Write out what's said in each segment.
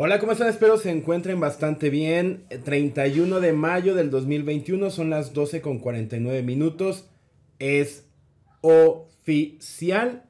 Hola, ¿cómo están? Espero se encuentren bastante bien. 31 de mayo del 2021 son las 12.49 con minutos. Es oficial.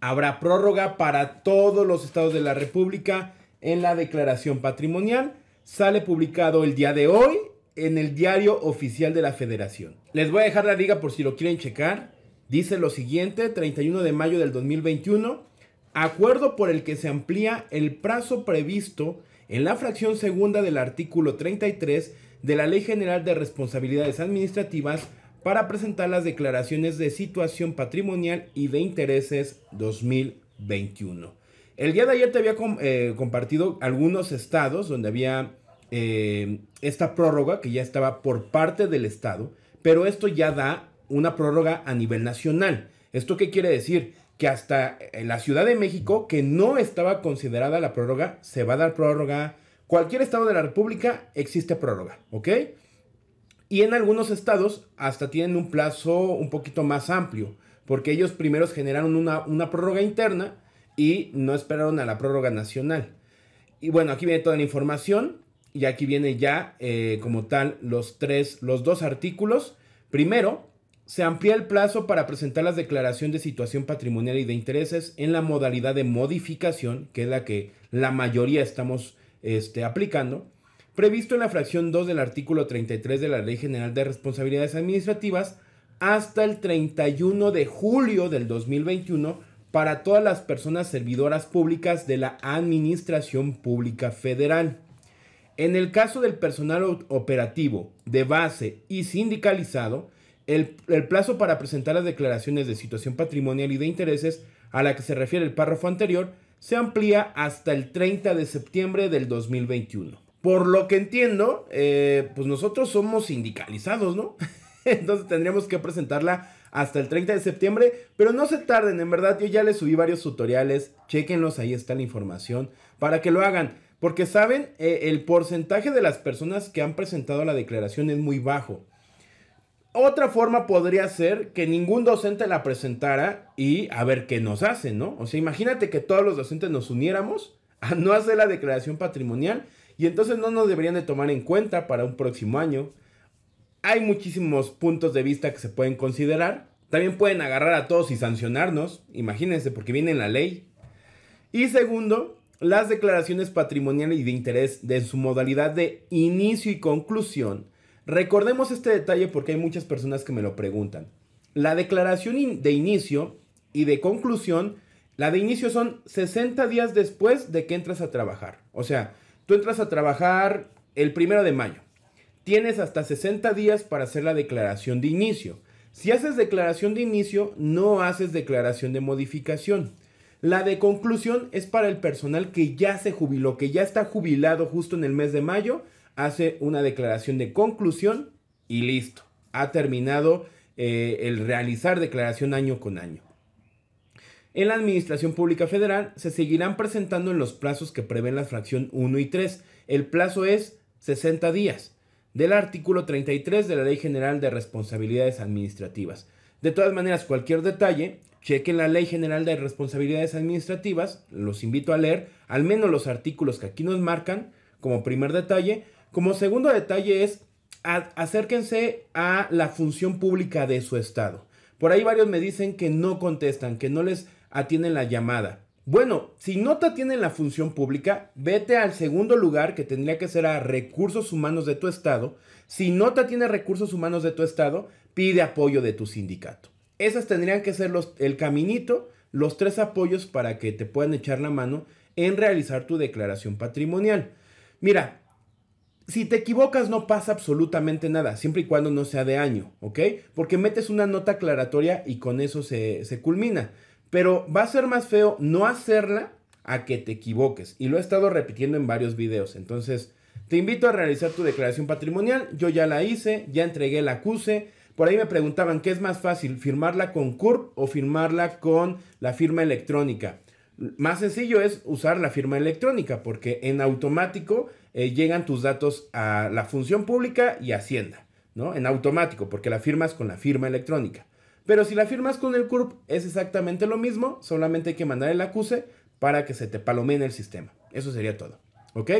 Habrá prórroga para todos los estados de la República en la declaración patrimonial. Sale publicado el día de hoy en el diario oficial de la Federación. Les voy a dejar la liga por si lo quieren checar. Dice lo siguiente, 31 de mayo del 2021 acuerdo por el que se amplía el plazo previsto en la fracción segunda del artículo 33 de la Ley General de Responsabilidades Administrativas para presentar las declaraciones de situación patrimonial y de intereses 2021. El día de ayer te había eh, compartido algunos estados donde había eh, esta prórroga que ya estaba por parte del estado, pero esto ya da una prórroga a nivel nacional. ¿Esto qué quiere decir? que hasta eh, la Ciudad de México, que no estaba considerada la prórroga, se va a dar prórroga. Cualquier estado de la República existe prórroga, ¿ok? Y en algunos estados hasta tienen un plazo un poquito más amplio, porque ellos primeros generaron una, prórroga interna y no esperaron a la prórroga nacional. Y bueno, aquí viene toda la información y aquí viene ya eh, como tal los tres, los dos artículos. Primero, se amplía el plazo para presentar las declaraciones de situación patrimonial y de intereses en la modalidad de modificación, que es la que la mayoría estamos este, aplicando, previsto en la fracción 2 del artículo 33 de la Ley General de Responsabilidades Administrativas hasta el 31 de julio del 2021 para todas las personas servidoras públicas de la Administración Pública Federal. En el caso del personal operativo de base y sindicalizado, el, plazo para presentar las declaraciones de situación patrimonial y de intereses a la que se refiere el párrafo anterior se amplía hasta el 30 de septiembre del 2021. Por lo que entiendo, eh, pues nosotros somos sindicalizados, ¿no? Entonces tendríamos que presentarla hasta el 30 de septiembre, pero no se tarden, en verdad, yo ya les subí varios tutoriales, chequenlos, ahí está la información, para que lo hagan, porque saben, eh, el porcentaje de las personas que han presentado la declaración es muy bajo. Otra forma podría ser que ningún docente la presentara y a ver qué nos hace, ¿no? O sea, imagínate que todos los docentes nos uniéramos a no hacer la declaración patrimonial y entonces no nos deberían de tomar en cuenta para un próximo año. Hay muchísimos puntos de vista que se pueden considerar. También pueden agarrar a todos y sancionarnos, imagínense, porque viene en la ley. Y segundo, las declaraciones patrimoniales y de interés de su modalidad de inicio y conclusión Recordemos este detalle porque hay muchas personas que me lo preguntan. La declaración de inicio y de conclusión, la de inicio son 60 días después de que entras a trabajar. O sea, tú entras a trabajar el primero de mayo. Tienes hasta 60 días para hacer la declaración de inicio. Si haces declaración de inicio, no haces declaración de modificación. La de conclusión es para el personal que ya se jubiló, que ya está jubilado justo en el mes de mayo hace una declaración de conclusión y listo. Ha terminado eh, el realizar declaración año con año. En la Administración Pública Federal se seguirán presentando en los plazos que prevén la fracción 1 y 3. El plazo es 60 días del artículo 33 de la Ley General de Responsabilidades Administrativas. De todas maneras, cualquier detalle, chequen la Ley General de Responsabilidades Administrativas, los invito a leer al menos los artículos que aquí nos marcan como primer detalle, como segundo detalle es acérquense a la función pública de su estado. Por ahí varios me dicen que no contestan, que no les atienden la llamada. Bueno, si no te atienden la función pública, vete al segundo lugar que tendría que ser a recursos humanos de tu estado. Si no te atienden recursos humanos de tu estado, pide apoyo de tu sindicato. Esas tendrían que ser los, el caminito, los tres apoyos para que te puedan echar la mano en realizar tu declaración patrimonial. Mira, si te equivocas no pasa absolutamente nada, siempre y cuando no sea de año, ¿ok? Porque metes una nota aclaratoria y con eso se, culmina. Pero va a ser más feo no hacerla a que te equivoques. Y lo he estado repitiendo en varios videos. Entonces, te invito a realizar tu declaración patrimonial. Yo ya la hice, ya entregué la acuse. Por ahí me preguntaban qué es más fácil, firmarla con CURP o firmarla con la firma electrónica. Más sencillo es usar la firma electrónica porque en automático eh, llegan tus datos a la función pública y Hacienda, ¿no? En automático porque la firmas con la firma electrónica. Pero si la firmas con el CURP es exactamente lo mismo, solamente hay que mandar el acuse para que se te palomene el sistema. Eso sería todo, ¿ok?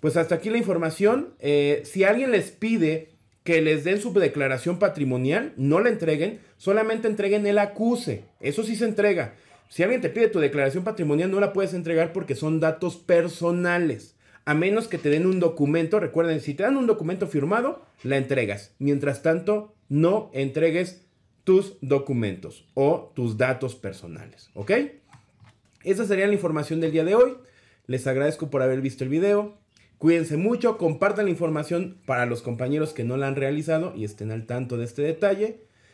Pues hasta aquí la información. Eh, si alguien les pide que les den su declaración patrimonial, no la entreguen, solamente entreguen el acuse. Eso sí se entrega. Si alguien te pide tu declaración patrimonial, no la puedes entregar porque son datos personales. A menos que te den un documento, recuerden, si te dan un documento firmado, la entregas. Mientras tanto, no entregues tus documentos o tus datos personales, ¿ok? Esa sería la información del día de hoy. Les agradezco por haber visto el video. Cuídense mucho, compartan la información para los compañeros que no la han realizado y estén al tanto de este detalle.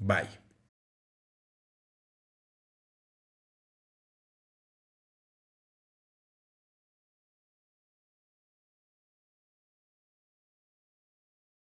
Bye.